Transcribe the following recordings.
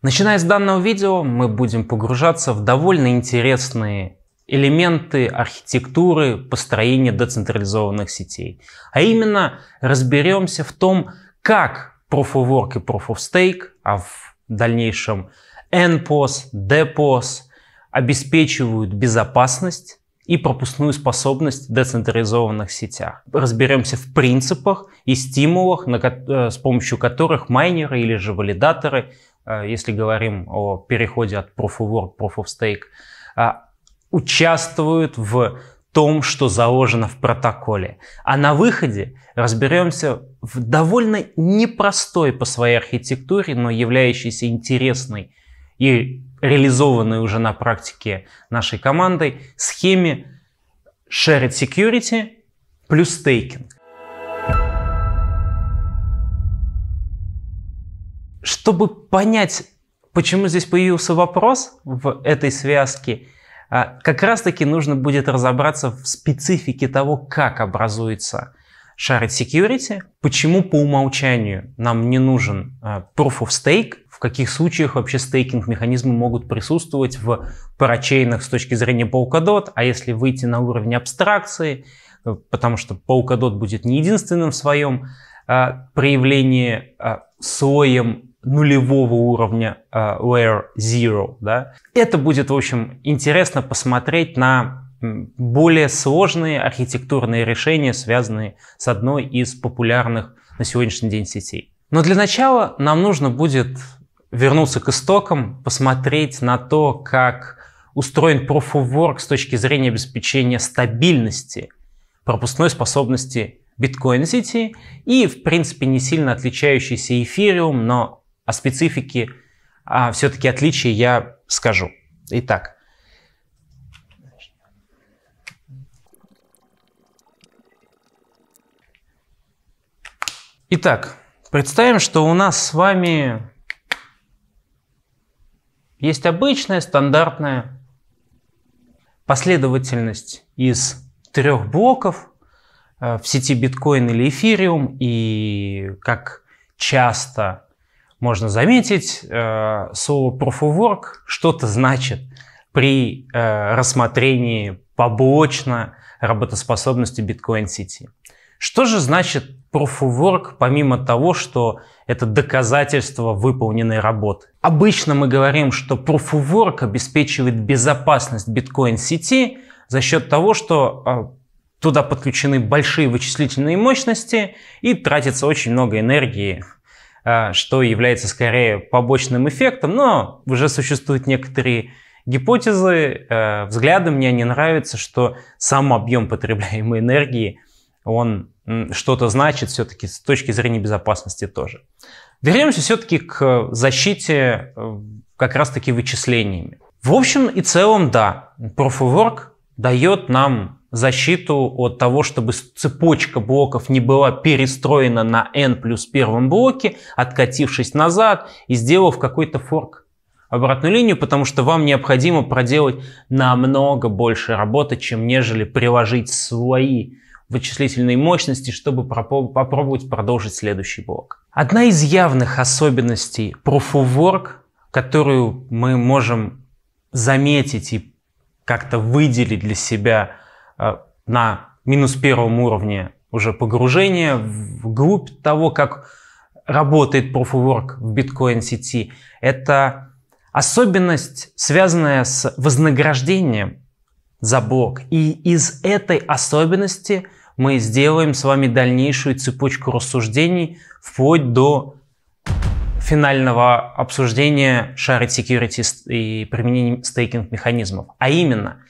Начиная с данного видео, мы будем погружаться в довольно интересные элементы архитектуры построения децентрализованных сетей. А именно разберемся в том, как Proof of Work и Proof of Stake, а в дальнейшем NPOS, DPOS обеспечивают безопасность и пропускную способность в децентрализованных сетях. Разберемся в принципах и стимулах, на, э, с помощью которых майнеры или же валидаторы Э, если говорим о переходе от Proof of Work, Proof of Stake, а, участвуют в том, что заложено в протоколе. А на выходе разберемся в довольно непростой по своей архитектуре, но являющейся интересной и реализованной уже на практике нашей командой схеме Shared Security плюс стейкинг. чтобы понять, почему здесь появился вопрос в этой связке, а, как раз-таки нужно будет разобраться в специфике того, как образуется Shared Security, почему по умолчанию нам не нужен а, Proof of Stake, в каких случаях вообще стейкинг-механизмы могут присутствовать в парачейнах с точки зрения Polkadot, а если выйти на уровень абстракции, э, потому что Polkadot будет не единственным в своем а, проявлении слоем нулевого уровня uh, Layer Zero. Да? Это будет, в общем, интересно посмотреть на более сложные архитектурные решения, связанные с одной из популярных на сегодняшний день сетей. Но для начала нам нужно будет вернуться к истокам, посмотреть на то, как устроен Proof of Work с точки зрения обеспечения стабильности пропускной способности биткоин сети и, в принципе, не сильно отличающийся эфириум, но о специфике а, все-таки отличия я скажу. Итак, Итак, представим, что у нас с вами есть обычная стандартная последовательность из трех блоков э, в сети биткоин или эфириум и как часто можно заметить, э, слово proof of work что-то значит при э, рассмотрении побочно работоспособности Bitcoin сети Что же значит proof of work, помимо того, что это доказательство выполненной работы? Обычно мы говорим, что proof of work обеспечивает безопасность Bitcoin сети за счет того, что э, туда подключены большие вычислительные мощности и тратится очень много энергии а, что является скорее побочным эффектом, но уже существуют некоторые гипотезы, а, взгляды. Мне не нравятся, что сам объем потребляемой энергии, он что-то значит все-таки с точки зрения безопасности тоже. Вернемся все-таки к защите э, как раз-таки вычислениями. В общем и целом, да, Proof of Work дает нам защиту от того, чтобы цепочка блоков не была перестроена на n плюс первом блоке, откатившись назад и сделав какой-то форк обратную линию, потому что вам необходимо проделать намного больше работы, чем нежели приложить свои вычислительной мощности, чтобы попробовать продолжить следующий блок. Одна из явных особенностей Proof of Work, которую мы можем заметить и как-то выделить для себя – Э, на минус первом уровне уже погружение вглубь того, как работает Proof of Work в биткоин-сети. Это особенность, связанная с вознаграждением за блок. И из этой особенности мы сделаем с вами дальнейшую цепочку рассуждений вплоть до финального обсуждения shared security и применения стейкинг-механизмов. А именно,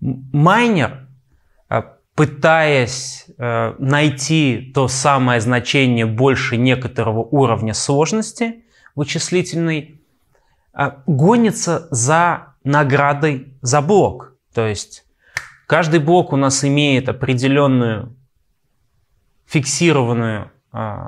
майнер пытаясь э, найти то самое значение больше некоторого уровня сложности вычислительной, э, гонится за наградой за блок. То есть каждый блок у нас имеет определенную фиксированную э,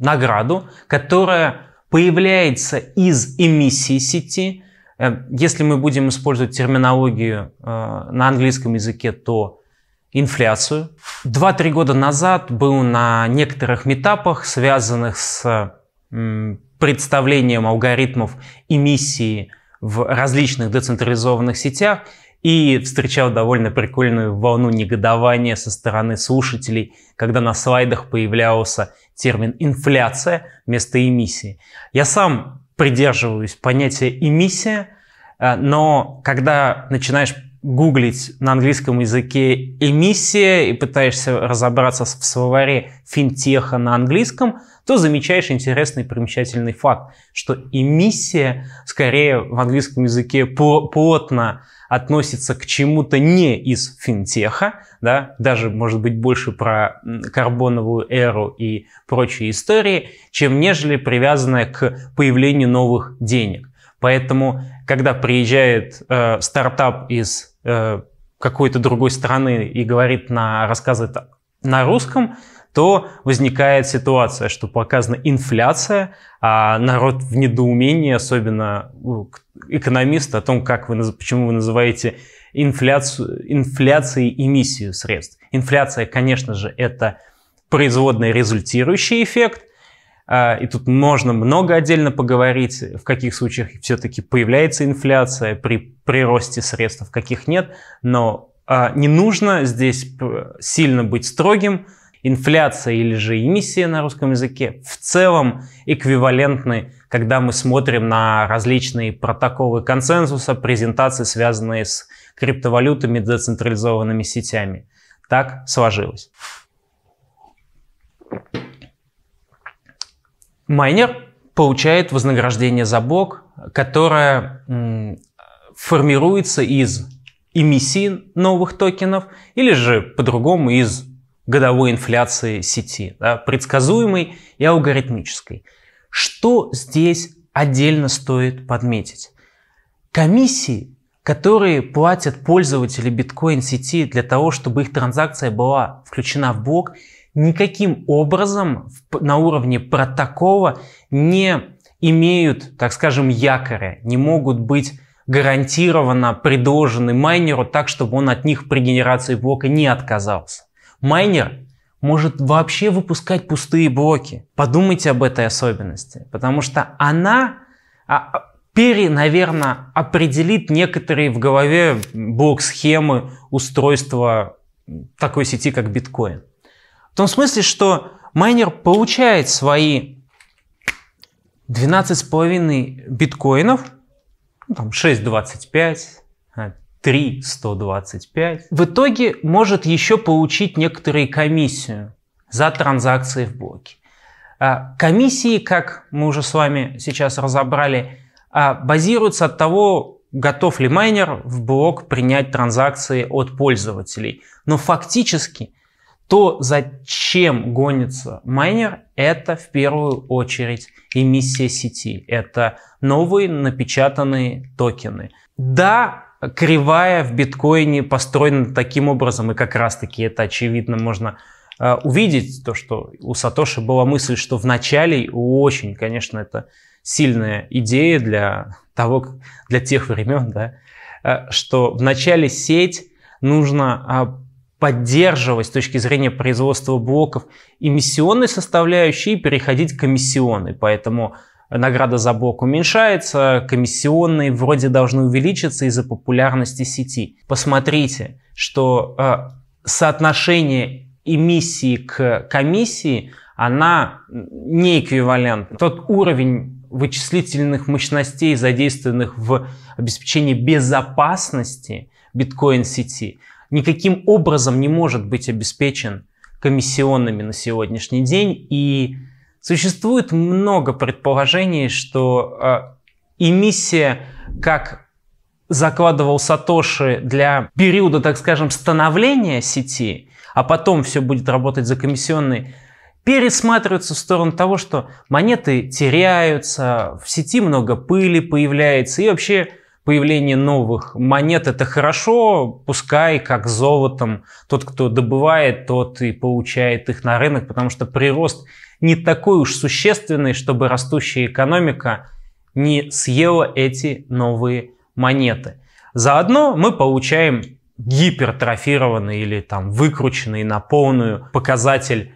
награду, которая появляется из эмиссии сети. Э, если мы будем использовать терминологию э, на английском языке, то инфляцию. два-три года назад был на некоторых метапах, связанных с представлением алгоритмов эмиссии в различных децентрализованных сетях и встречал довольно прикольную волну негодования со стороны слушателей, когда на слайдах появлялся термин «инфляция» вместо «эмиссии». Я сам придерживаюсь понятия «эмиссия», э, но когда начинаешь гуглить на английском языке эмиссия и пытаешься разобраться в словаре финтеха на английском, то замечаешь интересный примечательный факт, что эмиссия скорее в английском языке плотно относится к чему-то не из финтеха, да, даже, может быть, больше про карбоновую эру и прочие истории, чем нежели привязанная к появлению новых денег. Поэтому, когда приезжает э, стартап из Э, какой-то другой страны и говорит на, рассказывает на русском, то возникает ситуация, что показана инфляция, а народ в недоумении, особенно экономист о том, как вы, почему вы называете инфляцию, инфляцией эмиссию средств. Инфляция, конечно же, это производный результирующий эффект – а, и тут можно много отдельно поговорить, в каких случаях все-таки появляется инфляция при приросте средств, в каких нет, но а, не нужно здесь сильно быть строгим. Инфляция или же эмиссия на русском языке в целом эквивалентны, когда мы смотрим на различные протоколы консенсуса, презентации, связанные с криптовалютами, децентрализованными сетями. Так сложилось. Майнер получает вознаграждение за блок, которое формируется из эмиссии новых токенов или же по-другому из годовой инфляции сети, да, предсказуемой и алгоритмической. Что здесь отдельно стоит подметить? Комиссии, которые платят пользователи биткоин-сети для того, чтобы их транзакция была включена в блок – никаким образом на уровне протокола не имеют, так скажем, якоря, не могут быть гарантированно предложены майнеру так, чтобы он от них при генерации блока не отказался. Майнер может вообще выпускать пустые блоки. Подумайте об этой особенности, потому что она а, а, пере, наверное, определит некоторые в голове блок-схемы устройства такой сети, как биткоин. В том смысле, что майнер получает свои 12,5 биткоинов, ну, там 6,25, 3,125, а, в итоге может еще получить некоторую комиссию за транзакции в блоке. А, комиссии, как мы уже с вами сейчас разобрали, а, базируются от того, готов ли майнер в блок принять транзакции от пользователей. Но фактически то, зачем гонится майнер, это в первую очередь эмиссия сети. Это новые напечатанные токены. Да, кривая в биткоине построена таким образом, и как раз таки это очевидно можно э, увидеть, то, что у Сатоши была мысль, что в начале очень, конечно, это сильная идея для того, для тех времен, да, э, что в начале сеть нужно а, поддерживать с точки зрения производства блоков эмиссионной составляющей и переходить к комиссионной, Поэтому награда за блок уменьшается, комиссионные вроде должны увеличиться из-за популярности сети. Посмотрите, что э, соотношение эмиссии к комиссии, она не эквивалентна. Тот уровень вычислительных мощностей, задействованных в обеспечении безопасности биткоин-сети – никаким образом не может быть обеспечен комиссионными на сегодняшний день. И существует много предположений, что эмиссия как закладывал Сатоши для периода, так скажем, становления сети, а потом все будет работать за комиссионный, пересматриваются в сторону того, что монеты теряются, в сети много пыли появляется, и вообще появление новых монет – это хорошо, пускай как золотом. Тот, кто добывает, тот и получает их на рынок, потому что прирост не такой уж существенный, чтобы растущая экономика не съела эти новые монеты. Заодно мы получаем гипертрофированный или там выкрученный на полную показатель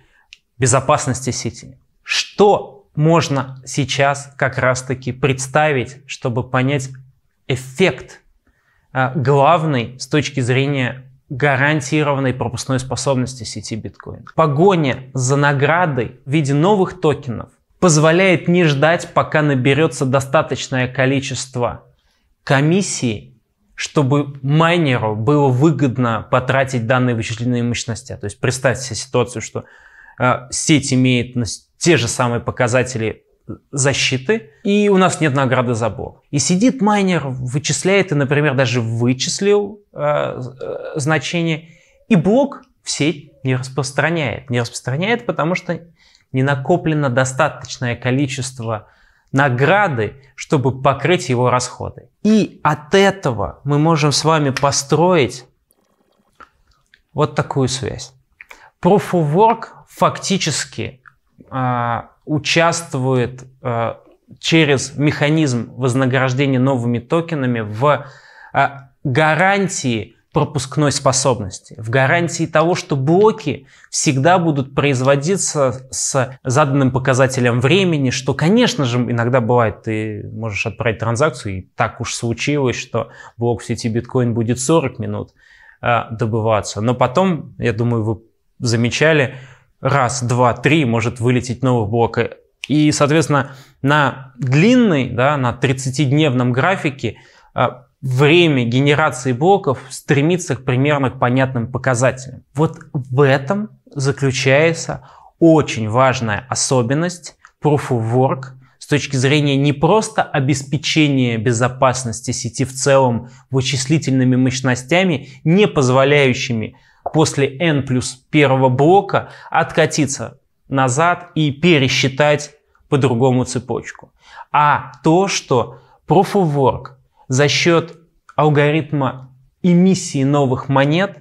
безопасности сети. Что можно сейчас как раз-таки представить, чтобы понять, эффект а, главный с точки зрения гарантированной пропускной способности сети биткоин. Погоня за наградой в виде новых токенов позволяет не ждать, пока наберется достаточное количество комиссии, чтобы майнеру было выгодно потратить данные вычислительные мощности. То есть представьте себе ситуацию, что э, сеть имеет те же самые показатели защиты, и у нас нет награды за блок. И сидит майнер, вычисляет, и, например, даже вычислил э, э, значение, и блок в сеть не распространяет. Не распространяет, потому что не накоплено достаточное количество награды, чтобы покрыть его расходы. И от этого мы можем с вами построить вот такую связь. Proof of Work фактически а, участвует а, через механизм вознаграждения новыми токенами в а, гарантии пропускной способности, в гарантии того, что блоки всегда будут производиться с заданным показателем времени, что, конечно же, иногда бывает, ты можешь отправить транзакцию, и так уж случилось, что блок в сети биткоин будет 40 минут э, добываться. Но потом, я думаю, вы замечали, раз, два, три может вылететь новых блока. И, соответственно, на длинной, да, на 30-дневном графике а, время генерации блоков стремится к примерно к понятным показателям. Вот в этом заключается очень важная особенность Proof of Work с точки зрения не просто обеспечения безопасности сети в целом вычислительными мощностями, не позволяющими после n плюс первого блока откатиться назад и пересчитать по-другому цепочку. А то, что Proof of Work за счет алгоритма эмиссии новых монет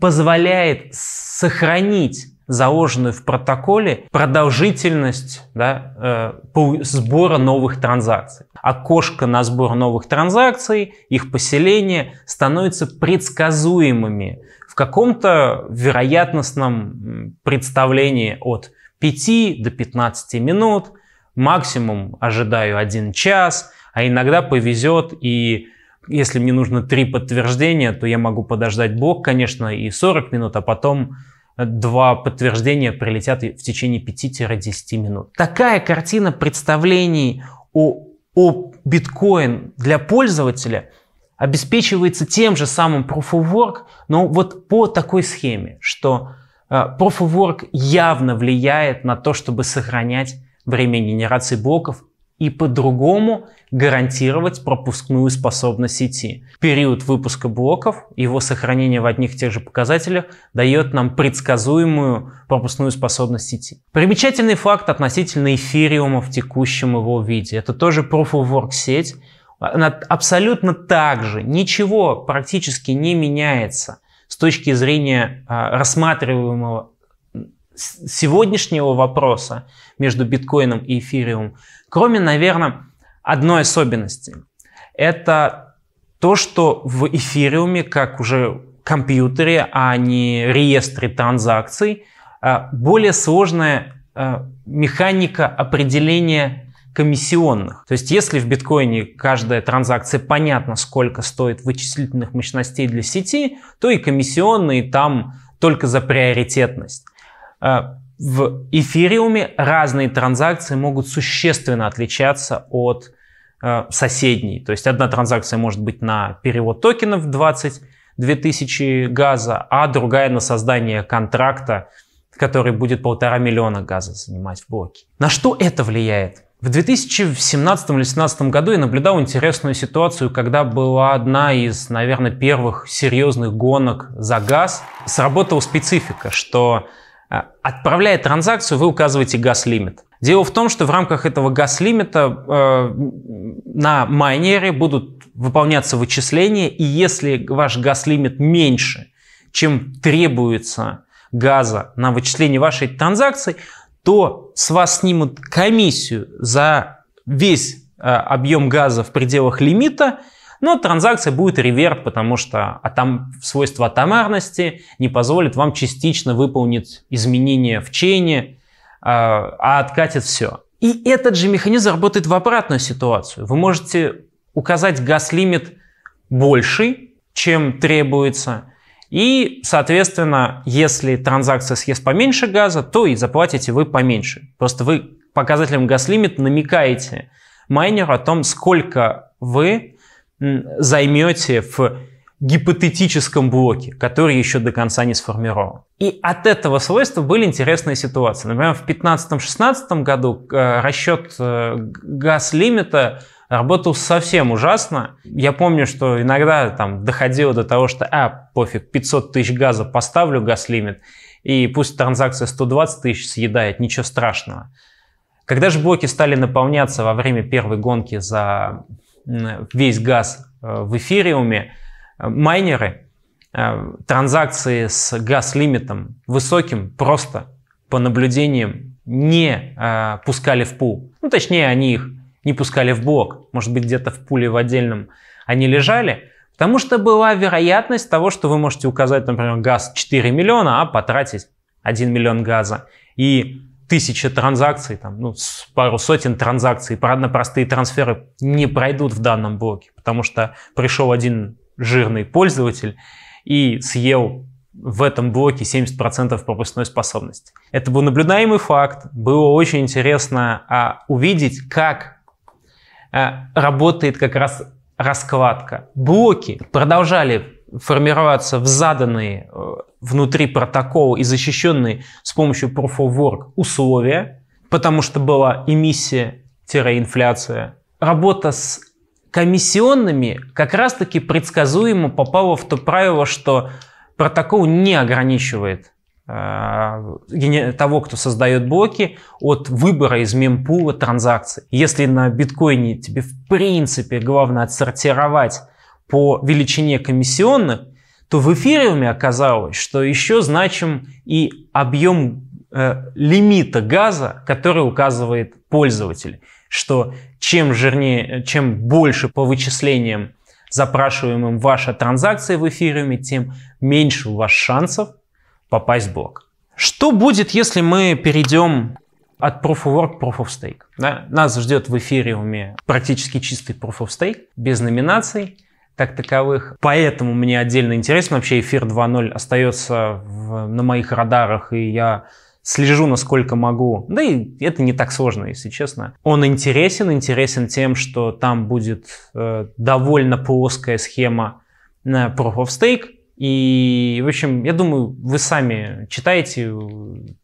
позволяет сохранить заложенную в протоколе продолжительность да, э, сбора новых транзакций. Окошко на сбор новых транзакций, их поселение становится предсказуемыми в каком-то вероятностном представлении от 5 до 15 минут, максимум ожидаю 1 час, а иногда повезет и если мне нужно три подтверждения, то я могу подождать блок, конечно, и 40 минут, а потом э, два подтверждения прилетят в течение 5-10 минут. Такая картина представлений о, о биткоин для пользователя – обеспечивается тем же самым Proof of Work, но вот по такой схеме, что э, Proof of Work явно влияет на то, чтобы сохранять время генерации блоков и по-другому гарантировать пропускную способность сети. Период выпуска блоков, его сохранение в одних и тех же показателях дает нам предсказуемую пропускную способность сети. Примечательный факт относительно эфириума в текущем его виде. Это тоже Proof of Work сеть, абсолютно так же, ничего практически не меняется с точки зрения а, рассматриваемого сегодняшнего вопроса между биткоином и эфириумом, кроме, наверное, одной особенности. Это то, что в эфириуме, как уже компьютере, а не реестре транзакций, а, более сложная а, механика определения комиссионных. То есть если в биткоине каждая транзакция понятно, сколько стоит вычислительных мощностей для сети, то и комиссионные там только за приоритетность. Э, в эфириуме разные транзакции могут существенно отличаться от э, соседней. То есть одна транзакция может быть на перевод токенов 22 тысячи газа, а другая на создание контракта, который будет полтора миллиона газа занимать в блоке. На что это влияет? В 2017 или 2017 году я наблюдал интересную ситуацию, когда была одна из, наверное, первых серьезных гонок за газ. Сработала специфика, что э, отправляя транзакцию, вы указываете газ-лимит. Дело в том, что в рамках этого газ-лимита э, на майнере будут выполняться вычисления, и если ваш газ-лимит меньше, чем требуется газа на вычисление вашей транзакции, то с вас снимут комиссию за весь э, объем газа в пределах лимита, но транзакция будет реверт, потому что атом свойство атомарности не позволит вам частично выполнить изменения в чейне, э, а откатит все. И этот же механизм работает в обратную ситуацию. Вы можете указать газ-лимит больший, чем требуется, и, соответственно, если транзакция съест поменьше газа, то и заплатите вы поменьше. Просто вы показателем GasLimit намекаете майнеру о том, сколько вы займете в гипотетическом блоке, который еще до конца не сформирован. И от этого свойства были интересные ситуации. Например, в 2015-2016 году э, расчет э, газ-лимита Работал совсем ужасно. Я помню, что иногда там доходило до того, что а, пофиг, 500 тысяч газа поставлю газ-лимит, и пусть транзакция 120 тысяч съедает, ничего страшного. Когда же блоки стали наполняться во время первой гонки за весь газ э, в эфириуме, э, майнеры э, транзакции с газ-лимитом высоким просто по наблюдениям не пускали в пул. Ну, точнее, они их не пускали в блок, может быть где-то в пуле в отдельном они лежали, потому что была вероятность того, что вы можете указать, например, газ 4 миллиона, а потратить 1 миллион газа. И тысячи транзакций, там, ну, пару сотен транзакций, на простые трансферы не пройдут в данном блоке, потому что пришел один жирный пользователь и съел в этом блоке 70% пропускной способности. Это был наблюдаемый факт. Было очень интересно а, увидеть, как Э, работает как раз раскладка. Блоки продолжали формироваться в заданные э, внутри протокола и защищенные с помощью Proof of Work условия, потому что была эмиссия-инфляция. Работа с комиссионными как раз-таки предсказуемо попала в то правило, что протокол не ограничивает Э, того, кто создает блоки, от выбора из мемпула транзакций. Если на биткоине тебе в принципе главное отсортировать по величине комиссионных, то в эфириуме оказалось, что еще значим и объем э, лимита газа, который указывает пользователь, что чем жирнее, чем больше по вычислениям запрашиваемым ваша транзакция в эфириуме, тем меньше у вас шансов попасть в блок. Что будет, если мы перейдем от Proof of Work к Proof of Stake? Да? Нас ждет в эфире, эфириуме практически чистый Proof of Stake, без номинаций как таковых. Поэтому мне отдельно интересно, вообще эфир 2.0 остается в, на моих радарах, и я слежу, насколько могу. Да и это не так сложно, если честно. Он интересен, интересен тем, что там будет э, довольно плоская схема на Proof of Stake, и, в общем, я думаю, вы сами читаете э,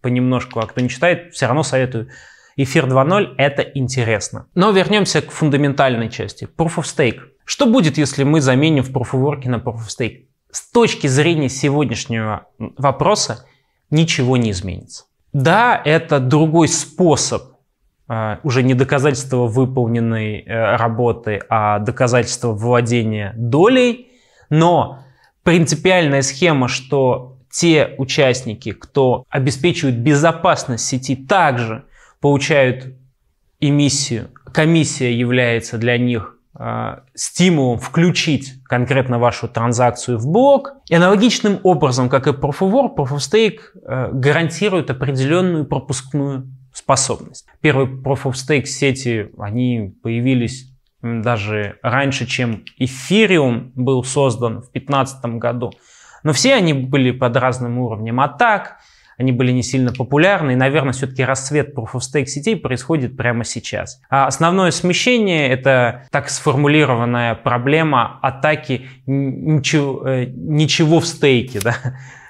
понемножку, а кто не читает, все равно советую. Эфир 2.0 – это интересно. Но вернемся к фундаментальной части. Proof of Stake. Что будет, если мы заменим в Proof of Work на Proof of Stake? С точки зрения сегодняшнего вопроса ничего не изменится. Да, это другой способ э, уже не доказательство выполненной э, работы, а доказательство владения долей, но принципиальная схема, что те участники, кто обеспечивает безопасность сети, также получают эмиссию. Комиссия является для них а, стимулом включить конкретно вашу транзакцию в блок. И аналогичным образом, как и Proof of Work, Proof of Stake а, гарантирует определенную пропускную способность. Первые Proof of Stake сети, они появились даже раньше, чем эфириум был создан в 2015 году. Но все они были под разным уровнем атак, они были не сильно популярны, и, наверное, все-таки расцвет Proof of Stake сетей происходит прямо сейчас. А основное смещение — это так сформулированная проблема атаки ничего, э, ничего в стейке.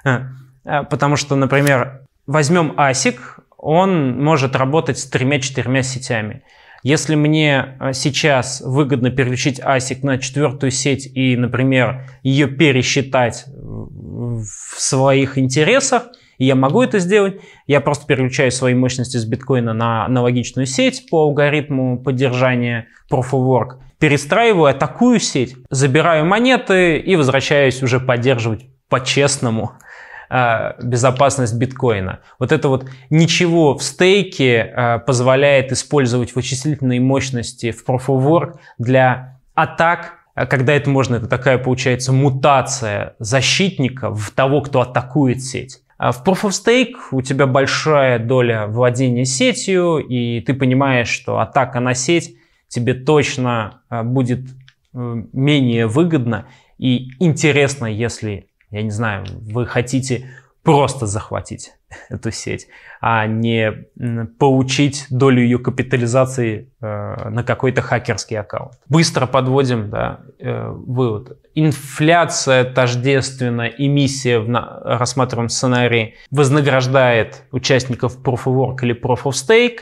Да? Э, потому что, например, возьмем ASIC, он может работать с тремя-четырьмя сетями. Если мне а, сейчас выгодно переключить ASIC на четвертую сеть и, например, ее пересчитать в своих интересах, я могу это сделать. Я просто переключаю свои мощности с биткоина на аналогичную сеть по алгоритму поддержания Proof of Work. Перестраиваю, атакую сеть, забираю монеты и возвращаюсь уже поддерживать по-честному а, безопасность биткоина. Вот это вот ничего в стейке а, позволяет использовать вычислительные мощности в Proof of Work для атак, а, когда это можно, это такая получается мутация защитника в того, кто атакует сеть. В Proof of Stake у тебя большая доля владения сетью, и ты понимаешь, что атака на сеть тебе точно будет э, менее выгодна и интересно, если я не знаю, вы хотите просто захватить эту сеть, а не получить долю ее капитализации э, на какой-то хакерский аккаунт. Быстро подводим да, э, вывод. Инфляция тождественно эмиссия в на, рассматриваемом сценарии вознаграждает участников Proof of Work или Proof of Stake.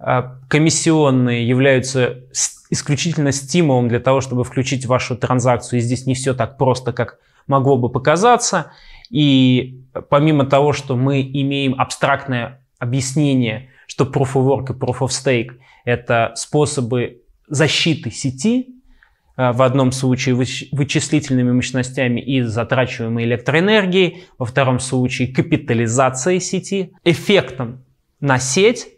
Э, комиссионные являются исключительно стимулом для того, чтобы включить вашу транзакцию. И здесь не все так просто, как могло бы показаться. И помимо того, что мы имеем абстрактное объяснение, что Proof of Work и Proof of Stake – это способы защиты сети, э, в одном случае вычислительными мощностями и затрачиваемой электроэнергией, во втором случае капитализацией сети. Эффектом на сеть,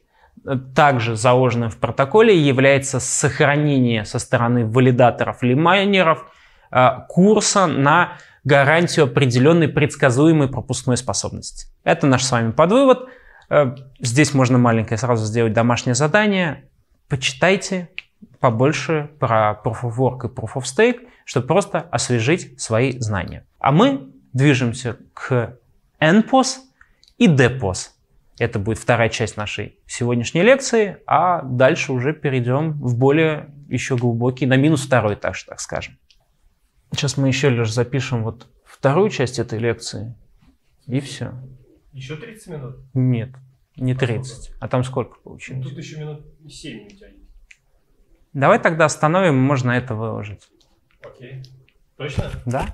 э, также заложенным в протоколе, является сохранение со стороны валидаторов или майнеров э, курса на гарантию определенной предсказуемой пропускной способности. Это наш с вами подвывод. Э, здесь можно маленькое сразу сделать домашнее задание. Почитайте побольше про Proof of Work и Proof of Stake, чтобы просто освежить свои знания. А мы движемся к NPOS и DPOS. Это будет вторая часть нашей сегодняшней лекции, а дальше уже перейдем в более еще глубокий, на минус второй этаж, так скажем. Сейчас мы еще лишь запишем вот вторую часть этой лекции, и все. Еще 30 минут? Нет, не 30. А там сколько получилось? тут еще минут 7 у тебя есть. Давай тогда остановим, можно это выложить. Окей. Точно? Да.